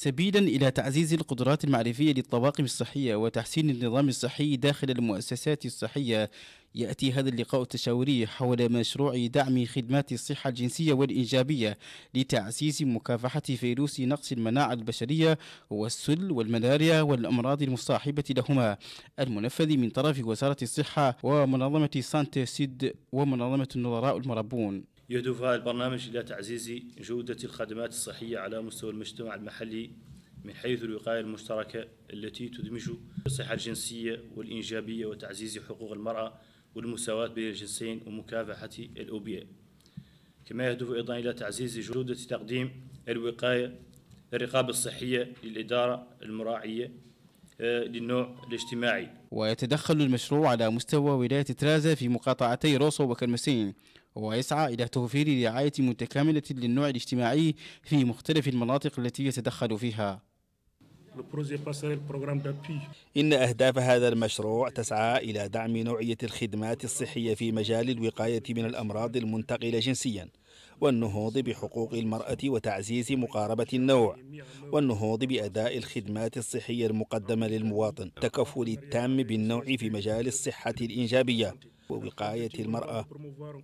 سبيلا إلى تعزيز القدرات المعرفية للطواقم الصحية وتحسين النظام الصحي داخل المؤسسات الصحية يأتي هذا اللقاء التشاوري حول مشروع دعم خدمات الصحة الجنسية والإنجابية لتعزيز مكافحة فيروس نقص المناعة البشرية والسل والملاريا والأمراض المصاحبة لهما المنفذ من طرف وزارة الصحة ومنظمة سانت سيد ومنظمة النظراء المربون يهدف هذا البرنامج إلى تعزيز جودة الخدمات الصحية على مستوى المجتمع المحلي من حيث الوقاية المشتركة التي تدمج الصحة الجنسية والإنجابية وتعزيز حقوق المرأة والمساواة بين الجنسين ومكافحة الأوبئة كما يهدف أيضا إلى تعزيز جودة تقديم الوقاية الرقابة الصحية للإدارة المراعية آه، للنوع الاجتماعي ويتدخل المشروع على مستوى ولاية ترازة في مقاطعتي روسو وكلمسين ويسعى إلى توفير رعاية متكاملة للنوع الاجتماعي في مختلف المناطق التي يتدخل فيها إن أهداف هذا المشروع تسعى إلى دعم نوعية الخدمات الصحية في مجال الوقاية من الأمراض المنتقلة جنسياً والنهوض بحقوق المرأة وتعزيز مقاربة النوع والنهوض بأداء الخدمات الصحية المقدمة للمواطن تكفل التام بالنوع في مجال الصحة الإنجابية ووقاية المرأة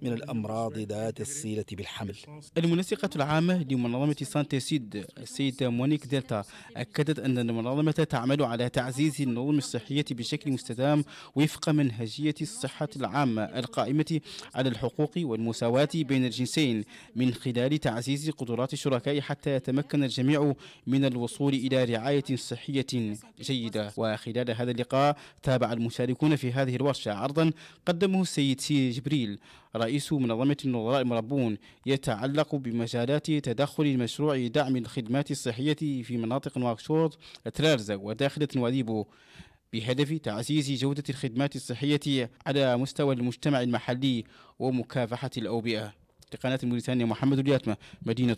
من الأمراض ذات الصلة بالحمل المنسقة العامة لمنظمة سانتيسيد السيدة مونيك دلتا أكدت أن المنظمة تعمل على تعزيز النظم الصحية بشكل مستدام وفق منهجية الصحة العامة القائمة على الحقوق والمساواة بين الجنسين من خلال تعزيز قدرات الشركاء حتى يتمكن الجميع من الوصول إلى رعاية صحية جيدة وخلال هذا اللقاء تابع المشاركون في هذه الورشة عرضا قدم تعليمه السيد سيري جبريل رئيس منظمة النظراء المربون يتعلق بمجالات تدخل مشروع دعم الخدمات الصحية في مناطق نواكشوط ترارزا وداخلة نواديبو بهدف تعزيز جودة الخدمات الصحية على مستوى المجتمع المحلي ومكافحة الأوبئة لقناة الموريتانية محمد الياتمة مدينة